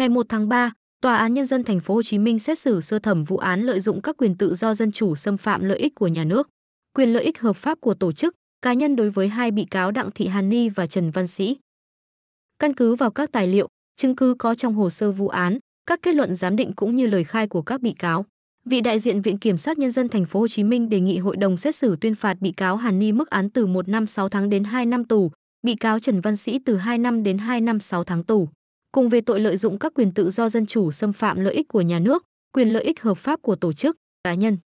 Ngày 1 tháng 3, Tòa án nhân dân thành phố Hồ Chí Minh xét xử sơ thẩm vụ án lợi dụng các quyền tự do dân chủ xâm phạm lợi ích của nhà nước, quyền lợi ích hợp pháp của tổ chức, cá nhân đối với hai bị cáo Đặng Thị Hàn Ni và Trần Văn Sĩ. Căn cứ vào các tài liệu, chứng cứ có trong hồ sơ vụ án, các kết luận giám định cũng như lời khai của các bị cáo, vị đại diện Viện Kiểm sát Nhân dân Thành phố Hồ Chí Minh đề nghị hội đồng xét xử tuyên phạt bị cáo Hàn Ni mức án từ 1 năm 6 tháng đến 2 năm tù, bị cáo Trần Văn Sĩ từ 2 năm đến 2 năm 6 tháng tù cùng về tội lợi dụng các quyền tự do dân chủ xâm phạm lợi ích của nhà nước, quyền lợi ích hợp pháp của tổ chức, cá nhân.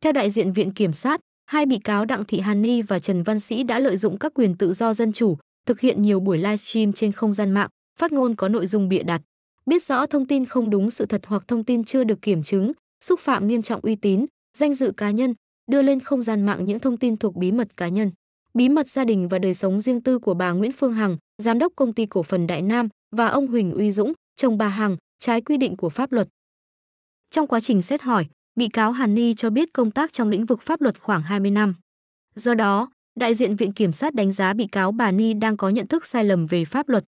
Theo đại diện Viện Kiểm sát, hai bị cáo Đặng Thị Hàn Ni và Trần Văn Sĩ đã lợi dụng các quyền tự do dân chủ, thực hiện nhiều buổi livestream trên không gian mạng, phát ngôn có nội dung bịa đặt. Biết rõ thông tin không đúng sự thật hoặc thông tin chưa được kiểm chứng, xúc phạm nghiêm trọng uy tín, danh dự cá nhân, đưa lên không gian mạng những thông tin thuộc bí mật cá nhân, bí mật gia đình và đời sống riêng tư của bà Nguyễn Phương Hằng, giám đốc công ty cổ phần Đại Nam, và ông Huỳnh Uy Dũng, chồng bà Hằng, trái quy định của pháp luật. Trong quá trình xét hỏi, bị cáo Hàn Ni cho biết công tác trong lĩnh vực pháp luật khoảng 20 năm. Do đó, đại diện Viện Kiểm sát đánh giá bị cáo bà Ni đang có nhận thức sai lầm về pháp luật.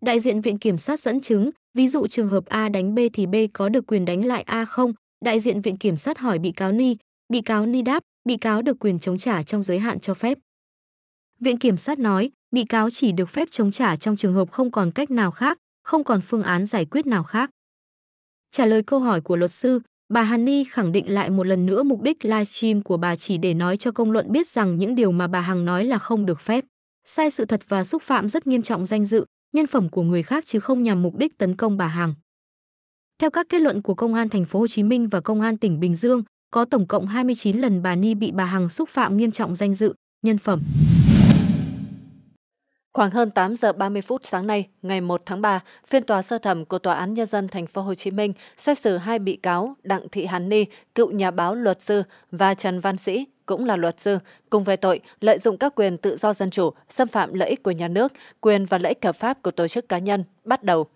Đại diện Viện Kiểm sát dẫn chứng, ví dụ trường hợp A đánh B thì B có được quyền đánh lại A không? Đại diện Viện Kiểm sát hỏi bị cáo Ni, bị cáo Ni đáp, bị cáo được quyền chống trả trong giới hạn cho phép. Viện Kiểm sát nói, bị cáo chỉ được phép chống trả trong trường hợp không còn cách nào khác, không còn phương án giải quyết nào khác. Trả lời câu hỏi của luật sư, bà Hàn Ni khẳng định lại một lần nữa mục đích livestream của bà chỉ để nói cho công luận biết rằng những điều mà bà Hằng nói là không được phép, sai sự thật và xúc phạm rất nghiêm trọng danh dự, nhân phẩm của người khác chứ không nhằm mục đích tấn công bà Hằng. Theo các kết luận của Công an thành phố Hồ Chí Minh và Công an tỉnh Bình Dương, có tổng cộng 29 lần bà Ni bị bà Hằng xúc phạm nghiêm trọng danh dự, nhân phẩm. Khoảng hơn 8 giờ 30 phút sáng nay, ngày 1 tháng 3, phiên tòa sơ thẩm của Tòa án Nhân dân Thành phố Hồ Chí Minh xét xử hai bị cáo Đặng Thị Hàn Ni, cựu nhà báo luật sư và Trần Văn Sĩ, cũng là luật sư, cùng về tội lợi dụng các quyền tự do dân chủ, xâm phạm lợi ích của nhà nước, quyền và lợi ích hợp pháp của tổ chức cá nhân, bắt đầu.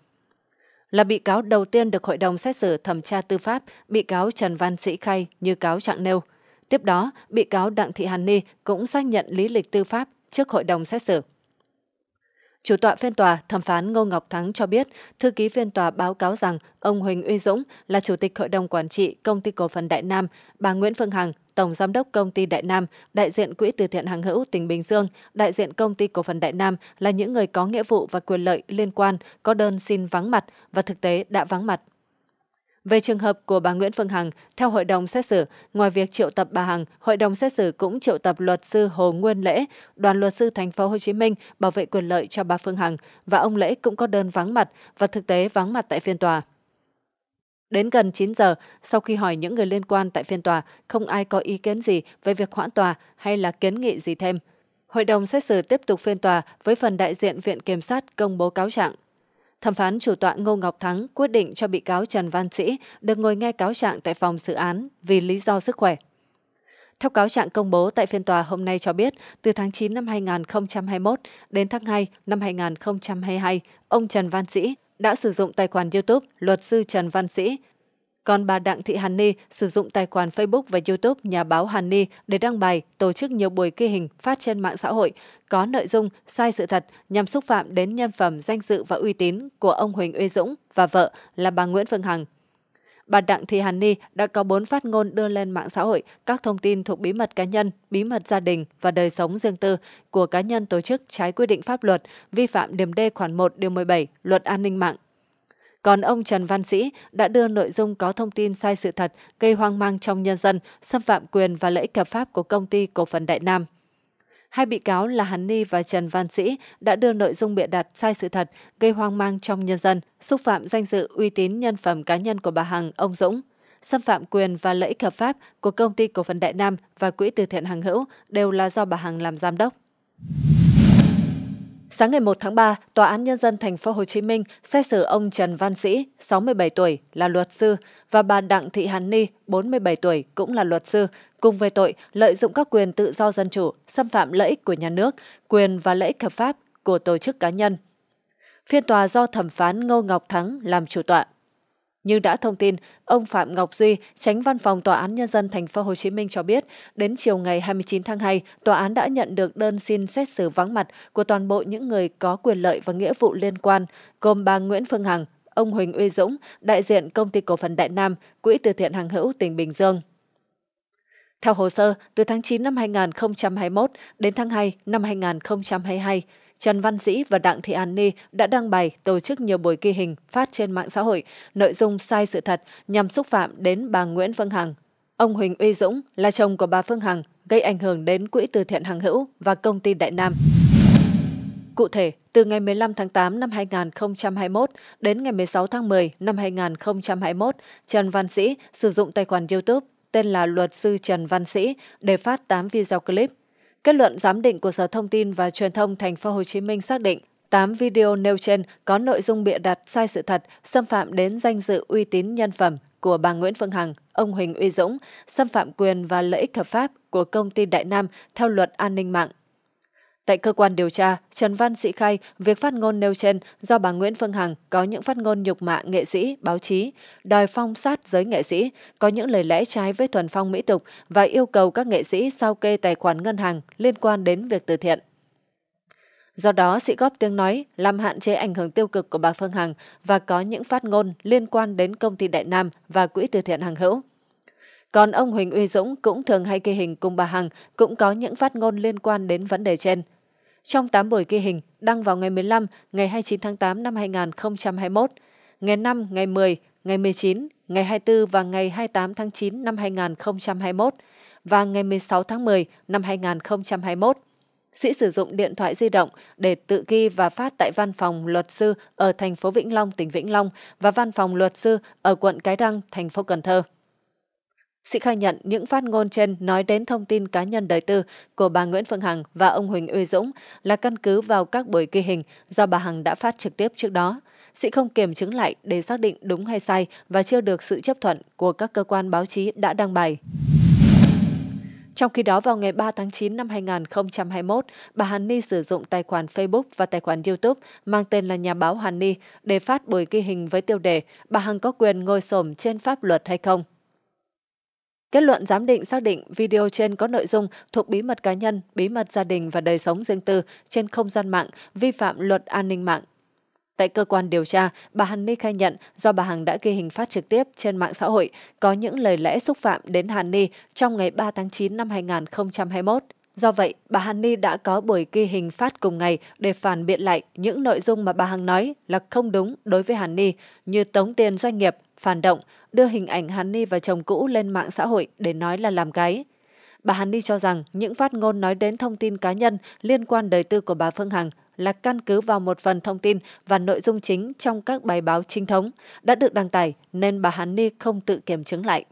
Là bị cáo đầu tiên được hội đồng xét xử thẩm tra tư pháp, bị cáo Trần Văn Sĩ khai như cáo trạng nêu. Tiếp đó, bị cáo Đặng Thị Hàn Ni cũng xác nhận lý lịch tư pháp trước hội đồng xét xử. Chủ tọa phiên tòa, thẩm phán Ngô Ngọc Thắng cho biết, thư ký phiên tòa báo cáo rằng ông Huỳnh Uy Dũng là chủ tịch hội đồng quản trị công ty cổ phần Đại Nam, bà Nguyễn Phương Hằng, tổng giám đốc công ty Đại Nam, đại diện quỹ từ thiện hàng hữu tỉnh Bình Dương, đại diện công ty cổ phần Đại Nam là những người có nghĩa vụ và quyền lợi liên quan có đơn xin vắng mặt và thực tế đã vắng mặt về trường hợp của bà Nguyễn Phương Hằng, theo hội đồng xét xử, ngoài việc triệu tập bà Hằng, hội đồng xét xử cũng triệu tập luật sư Hồ Nguyên Lễ, đoàn luật sư thành phố Hồ Chí Minh bảo vệ quyền lợi cho bà Phương Hằng và ông Lễ cũng có đơn vắng mặt và thực tế vắng mặt tại phiên tòa. Đến gần 9 giờ, sau khi hỏi những người liên quan tại phiên tòa, không ai có ý kiến gì về việc hoãn tòa hay là kiến nghị gì thêm. Hội đồng xét xử tiếp tục phiên tòa với phần đại diện Viện Kiểm sát công bố cáo trạng thẩm phán chủ tọa Ngô Ngọc Thắng quyết định cho bị cáo Trần Văn Sĩ được ngồi nghe cáo trạng tại phòng xử án vì lý do sức khỏe. Theo cáo trạng công bố tại phiên tòa hôm nay cho biết, từ tháng 9 năm 2021 đến tháng 2 năm 2022, ông Trần Văn Sĩ đã sử dụng tài khoản YouTube luật sư Trần Văn Sĩ còn bà Đặng Thị Hàn Ni sử dụng tài khoản Facebook và YouTube nhà báo Hàn Ni để đăng bài, tổ chức nhiều buổi ghi hình phát trên mạng xã hội có nội dung sai sự thật nhằm xúc phạm đến nhân phẩm, danh dự và uy tín của ông Huỳnh Uy Dũng và vợ là bà Nguyễn Phương Hằng. Bà Đặng Thị Hàn Ni đã có bốn phát ngôn đưa lên mạng xã hội các thông tin thuộc bí mật cá nhân, bí mật gia đình và đời sống riêng tư của cá nhân tổ chức trái quy định pháp luật, vi phạm điểm D khoản 1 điều 17 Luật An ninh mạng còn ông Trần Văn Sĩ đã đưa nội dung có thông tin sai sự thật, gây hoang mang trong nhân dân, xâm phạm quyền và lợi ích hợp pháp của công ty cổ phần Đại Nam. Hai bị cáo là Hàn Ni và Trần Văn Sĩ đã đưa nội dung bịa đặt sai sự thật, gây hoang mang trong nhân dân, xúc phạm danh dự uy tín nhân phẩm cá nhân của bà Hằng, ông Dũng xâm phạm quyền và lợi ích hợp pháp của công ty cổ phần Đại Nam và quỹ từ thiện Hằng Hữu đều là do bà Hằng làm giám đốc. Sáng ngày 1 tháng 3, Tòa án Nhân dân Thành phố Hồ Chí Minh xét xử ông Trần Văn Sĩ, 67 tuổi, là luật sư, và bà Đặng Thị Hàn Ni, 47 tuổi, cũng là luật sư, cùng về tội lợi dụng các quyền tự do dân chủ, xâm phạm lợi ích của nhà nước, quyền và lợi ích hợp pháp của tổ chức cá nhân. Phiên tòa do thẩm phán Ngô Ngọc Thắng làm chủ tọa. Như đã thông tin, ông Phạm Ngọc Duy, tránh văn phòng Tòa án Nhân dân Thành phố Hồ Chí Minh cho biết, đến chiều ngày 29 tháng 2, Tòa án đã nhận được đơn xin xét xử vắng mặt của toàn bộ những người có quyền lợi và nghĩa vụ liên quan, gồm bà Nguyễn Phương Hằng, ông Huỳnh Uy Dũng, đại diện Công ty Cổ phần Đại Nam, Quỹ từ thiện Hàng hữu tỉnh Bình Dương. Theo hồ sơ, từ tháng 9 năm 2021 đến tháng 2 năm 2022, Trần Văn Dĩ và Đặng Thị An Ni đã đăng bài tổ chức nhiều buổi ghi hình phát trên mạng xã hội, nội dung sai sự thật nhằm xúc phạm đến bà Nguyễn Phương Hằng. Ông Huỳnh Uy Dũng là chồng của bà Phương Hằng, gây ảnh hưởng đến Quỹ từ thiện Hằng Hữu và công ty Đại Nam. Cụ thể, từ ngày 15 tháng 8 năm 2021 đến ngày 16 tháng 10 năm 2021, Trần Văn Sĩ sử dụng tài khoản YouTube tên là luật sư Trần Văn Sĩ để phát 8 video clip Kết luận giám định của Sở Thông tin và Truyền thông Thành phố Hồ Chí Minh xác định 8 video nêu trên có nội dung bịa đặt sai sự thật, xâm phạm đến danh dự uy tín nhân phẩm của bà Nguyễn Phương Hằng, ông Huỳnh Uy Dũng, xâm phạm quyền và lợi ích hợp pháp của công ty Đại Nam theo luật an ninh mạng Tại cơ quan điều tra, Trần Văn Sĩ khai việc phát ngôn nêu trên do bà Nguyễn Phương Hằng có những phát ngôn nhục mạ nghệ sĩ, báo chí, đòi phong sát giới nghệ sĩ, có những lời lẽ trái với thuần phong mỹ tục và yêu cầu các nghệ sĩ sao kê tài khoản ngân hàng liên quan đến việc từ thiện. Do đó, sĩ góp tiếng nói làm hạn chế ảnh hưởng tiêu cực của bà Phương Hằng và có những phát ngôn liên quan đến công ty Đại Nam và quỹ từ thiện hàng Hữu. Còn ông Huỳnh Uy Dũng cũng thường hay ghi hình cùng bà Hằng cũng có những phát ngôn liên quan đến vấn đề trên – trong 8 buổi ghi hình đăng vào ngày 15, ngày 29 tháng 8 năm 2021, ngày 5, ngày 10, ngày 19, ngày 24 và ngày 28 tháng 9 năm 2021 và ngày 16 tháng 10 năm 2021. Sĩ sử dụng điện thoại di động để tự ghi và phát tại văn phòng luật sư ở thành phố Vĩnh Long, tỉnh Vĩnh Long và văn phòng luật sư ở quận Cái Răng, thành phố Cần Thơ. Sĩ khai nhận những phát ngôn trên nói đến thông tin cá nhân đời tư của bà Nguyễn Phương Hằng và ông Huỳnh Uy Dũng là căn cứ vào các buổi ghi hình do bà Hằng đã phát trực tiếp trước đó. Sĩ không kiểm chứng lại để xác định đúng hay sai và chưa được sự chấp thuận của các cơ quan báo chí đã đăng bài. Trong khi đó, vào ngày 3 tháng 9 năm 2021, bà Hàn Ni sử dụng tài khoản Facebook và tài khoản YouTube mang tên là Nhà báo Hàn Ni để phát buổi ghi hình với tiêu đề Bà Hằng có quyền ngồi xổm trên pháp luật hay không? Kết luận giám định xác định video trên có nội dung thuộc bí mật cá nhân, bí mật gia đình và đời sống riêng tư trên không gian mạng, vi phạm luật an ninh mạng. Tại cơ quan điều tra, bà Hàn Ni khai nhận do bà Hằng đã ghi hình phát trực tiếp trên mạng xã hội có những lời lẽ xúc phạm đến Hàn Ni trong ngày 3 tháng 9 năm 2021. Do vậy, bà Hàn Ni đã có buổi ghi hình phát cùng ngày để phản biện lại những nội dung mà bà Hằng nói là không đúng đối với Hàn Ni như tống tiền doanh nghiệp, phản động, đưa hình ảnh Hàn Ni và chồng cũ lên mạng xã hội để nói là làm cái. Bà Hàn Ni cho rằng những phát ngôn nói đến thông tin cá nhân liên quan đời tư của bà Phương Hằng là căn cứ vào một phần thông tin và nội dung chính trong các bài báo chính thống đã được đăng tải nên bà Hàn Ni không tự kiểm chứng lại.